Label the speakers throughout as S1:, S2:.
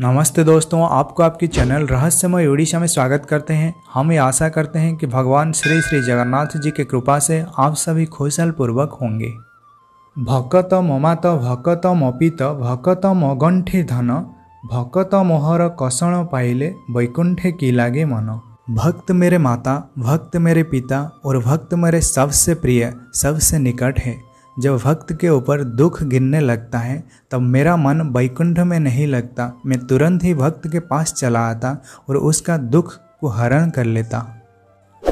S1: नमस्ते दोस्तों आपको आपके चैनल रहस्यमय ओडिशा में स्वागत करते हैं हम ये आशा करते हैं कि भगवान श्री श्री जगन्नाथ जी के कृपा से आप सभी खुशहाल पूर्वक होंगे भकत ममात भकत मपित भकत मगंठे धन भकत मोहर कषण पाइले वैकुंठे की लागे मन भक्त मेरे माता भक्त मेरे पिता और भक्त मेरे सबसे प्रिय सबसे निकट है जब भक्त के ऊपर दुख गिनने लगता है तब मेरा मन वैकुंठ में नहीं लगता मैं तुरंत ही भक्त के पास चला आता और उसका दुख को हरण कर लेता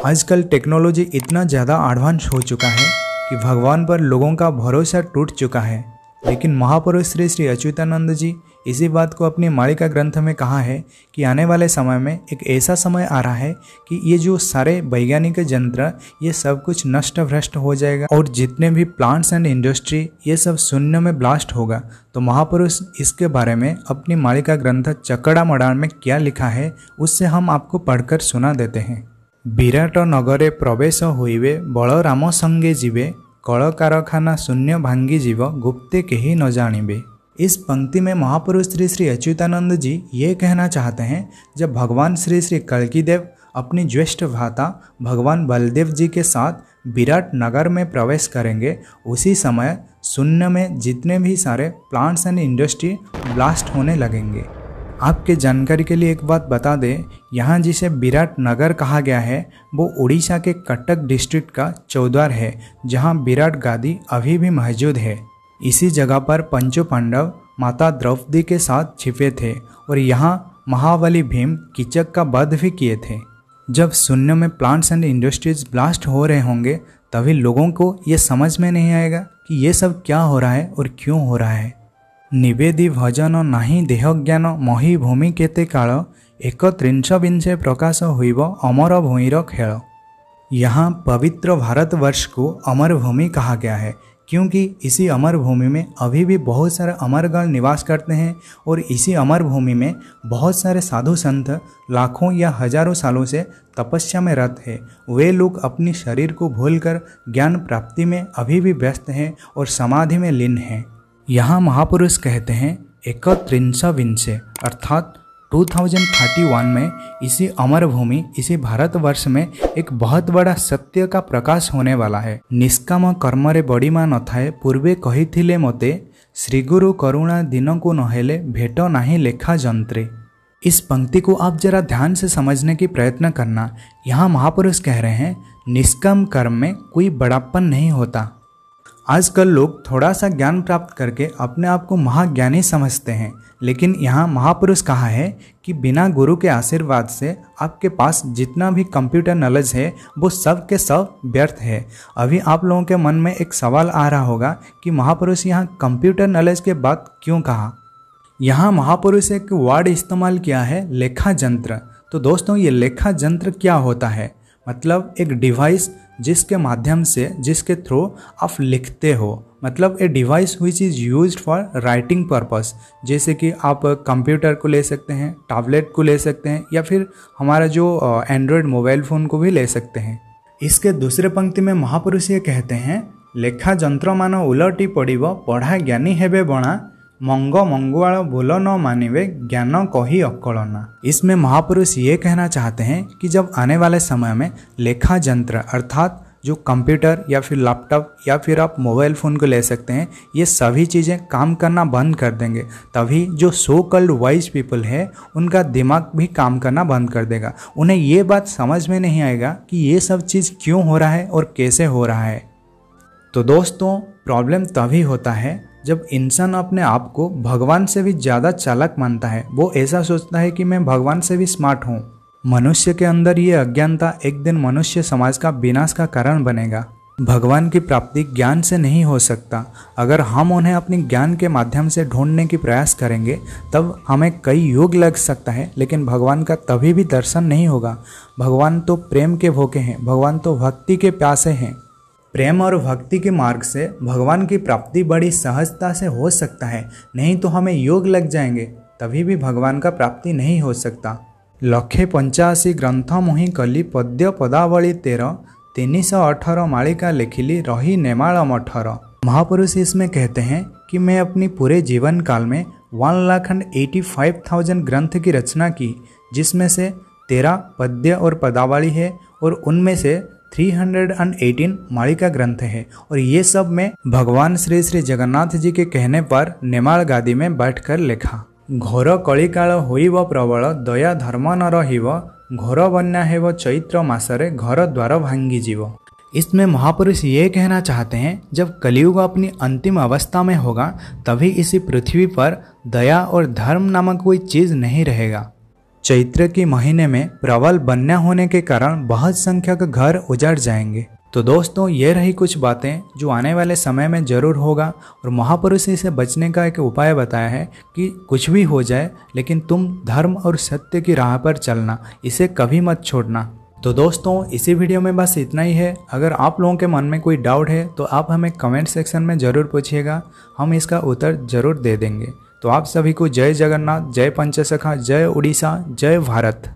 S1: आजकल टेक्नोलॉजी इतना ज़्यादा एडवांस हो चुका है कि भगवान पर लोगों का भरोसा टूट चुका है लेकिन महापुरुष श्री श्री अच्युतानंद जी इसी बात को अपनी मालिका ग्रंथ में कहा है कि आने वाले समय में एक ऐसा समय आ रहा है कि ये जो सारे वैज्ञानिक यंत्र ये सब कुछ नष्ट भ्रष्ट हो जाएगा और जितने भी प्लांट्स एंड इंडस्ट्री ये सब शून्य में ब्लास्ट होगा तो महापुरुष इसके बारे में अपनी मालिका ग्रंथ चकड़ा मडाण में क्या लिखा है उससे हम आपको पढ़कर सुना देते हैं विराट प्रवेश ବିରାଟ ନଗରେ ପ୍ରବେଶ संगे जीवे कल कारखाना शून्य भांगी जीव गुप्ते कही न जानवे इस पंक्ति में महापुरुष श्री श्री अच्युतानंद जी ये कहना चाहते हैं जब भगवान श्री श्री कलकीदेव अपनी ज्येष्ठ भ्राता भगवान बलदेव जी के साथ विराट नगर में प्रवेश करेंगे उसी समय शून्य में जितने भी सारे प्लांट्स एंड इंडस्ट्री ब्लास्ट होने लगेंगे आपके जानकारी के लिए एक बात बता दें यहाँ जिसे विराट नगर कहा गया है वो उड़ीसा के कटक डिस्ट्रिक्ट का चौदवार है जहाँ विराट गादी अभी भी मौजूद है इसी जगह पर पंचो पांडव माता द्रौपदी के साथ छिपे थे और यहाँ महाबली भीम किचक का वध भी किए थे जब शून्य में प्लांट्स एंड इंडस्ट्रीज ब्लास्ट हो रहे होंगे तभी लोगों को ये समझ में नहीं आएगा कि ये सब क्या हो रहा है और क्यों हो रहा है निवेदी भजन ନିବେଦି देह ज्ञान ଦେହଜ୍ଞାନ भूमि केते काल एक त्रिंश ବିଂଶେ प्रकाश ହୋଇବ अमर भूमि खेल यहाँ पवित्र भारतवर्ष को अमर भूमि कहा गया है क्योंकि इसी अमर भूमि में अभी भी बहुत सारे अमरगण निवास करते हैं और इसी अमर भूमि में बहुत सारे साधु संत लाखों या हजारों सालों से तपस्या में रत है वे लोग अपने शरीर को भूलकर ज्ञान प्राप्ति में अभी भी व्यस्त हैं और समाधि में लीन हैं यहाँ महापुरुष कहते हैं एकत्रिंसा विंशे अर्थात 2031 में इसी अमर भूमि इसी भारतवर्ष में एक बहुत बड़ा सत्य का प्रकाश होने वाला है निष्काम कर्म रे बड़िमा न थाए पूर्वे कही मते श्रीगुरु करुणा दिन को नहेले भेट नहीं लेखा जंत्रे इस पंक्ति को आप जरा ध्यान से समझने की प्रयत्न करना यहाँ महापुरुष कह रहे हैं निष्काम कर्म में कोई बड़ापन नहीं होता आजकल लोग थोड़ा सा ज्ञान प्राप्त करके अपने आप को महाज्ञानी समझते हैं लेकिन यहाँ महापुरुष कहा है कि बिना गुरु के आशीर्वाद से आपके पास जितना भी कंप्यूटर नॉलेज है वो सब के सब व्यर्थ है अभी आप लोगों के मन में एक सवाल आ रहा होगा कि महापुरुष यहाँ कंप्यूटर नॉलेज के बात क्यों कहा यहाँ महापुरुष एक वर्ड इस्तेमाल किया है लेखा जंत्र तो दोस्तों ये लेखा यंत्र क्या होता है मतलब एक डिवाइस जिसके माध्यम से जिसके थ्रू आप लिखते हो मतलब a device which is use for writing purpose जैसे कि आप कंप्यूटर को ले सकते हैं टैबलेट को ले सकते हैं या फिर हमारा जो एंड्रॉयड मोबाइल फ़ोन को भी ले सकते हैं इसके दूसरे पंक्ति में महापुरुष ये कहते हैं लेखा जंत्र ଯନ୍ତ୍ରମାନ ଓଲଟି पढ़ा ज्ञानी है ହେବେ बणा मंगो मंगुआल बोलो न मानिवे ज्ञान को ही अक्कलना इसमें महापुरुष ये कहना चाहते हैं कि जब आने वाले समय में लेखा जंत्र अर्थात जो कंप्यूटर या फिर लैपटॉप या फिर आप मोबाइल फ़ोन को ले सकते हैं ये सभी चीज़ें काम करना बंद कर देंगे तभी जो सो कल्ड वाइज पीपल है उनका दिमाग भी काम करना बंद कर देगा उन्हें ये बात समझ में नहीं आएगा कि ये सब चीज़ क्यों हो रहा है और कैसे हो रहा है तो दोस्तों प्रॉब्लम तभी होता है जब इंसान अपने आप को भगवान से भी ज़्यादा चालक मानता है वो ऐसा सोचता है कि मैं भगवान से भी स्मार्ट हूँ मनुष्य के अंदर ये अज्ञानता एक दिन मनुष्य समाज का विनाश का कारण बनेगा भगवान की प्राप्ति ज्ञान से नहीं हो सकता अगर हम उन्हें अपने ज्ञान के माध्यम से ढूंढने की प्रयास करेंगे तब हमें कई योग लग सकता है लेकिन भगवान का तभी भी दर्शन नहीं होगा भगवान तो प्रेम के भोके हैं भगवान तो भक्ति के प्यासे हैं प्रेम और भक्ति के मार्ग से भगवान की प्राप्ति बड़ी सहजता से हो सकता है नहीं तो हमें योग लग जाएंगे तभी भी भगवान का प्राप्ति नहीं हो सकता लक्षे पंचाशी ग्रंथ मुहि कली पद्य पदावली तेरह तीन सौ अठारह मालिका लिखिली रही नेमाल मठर महापुरुष इसमें कहते हैं कि मैं अपनी पूरे जीवन काल में one lakh and eighty five thousand ग्रंथ की रचना की जिसमें से तेरह पद्य और पदावली है और उनमें से 318 मालिका ग्रंथ है और ये सब में भगवान श्री श्री जगन्नाथ जी के कहने पर नेमाल गादी में बैठकर लिखा घोर कलिकाल हो प्रबल दया धर्म न रही घोर बन्या हेव चैत्र मासरे घर द्वार भांगी जीव इसमें महापुरुष ये कहना चाहते हैं जब कलियुग अपनी अंतिम अवस्था में होगा तभी इसी पृथ्वी पर दया और धर्म नामक कोई चीज़ नहीं रहेगा चैत्र के महीने में प्रबल बन्या होने के कारण बहुत संख्यक घर उजड़ जाएंगे तो दोस्तों ये रही कुछ बातें जो आने वाले समय में ज़रूर होगा और महापुरुष इसे बचने का एक उपाय बताया है कि कुछ भी हो जाए लेकिन तुम धर्म और सत्य की राह पर चलना इसे कभी मत छोड़ना तो दोस्तों इसी वीडियो में बस इतना ही है अगर आप लोगों के मन में कोई डाउट है तो आप हमें कमेंट सेक्शन में ज़रूर पूछिएगा हम इसका उत्तर ज़रूर दे देंगे तो आप सभी को जय जगन्नाथ जय पंचसखा जय उड़ीसा जय भारत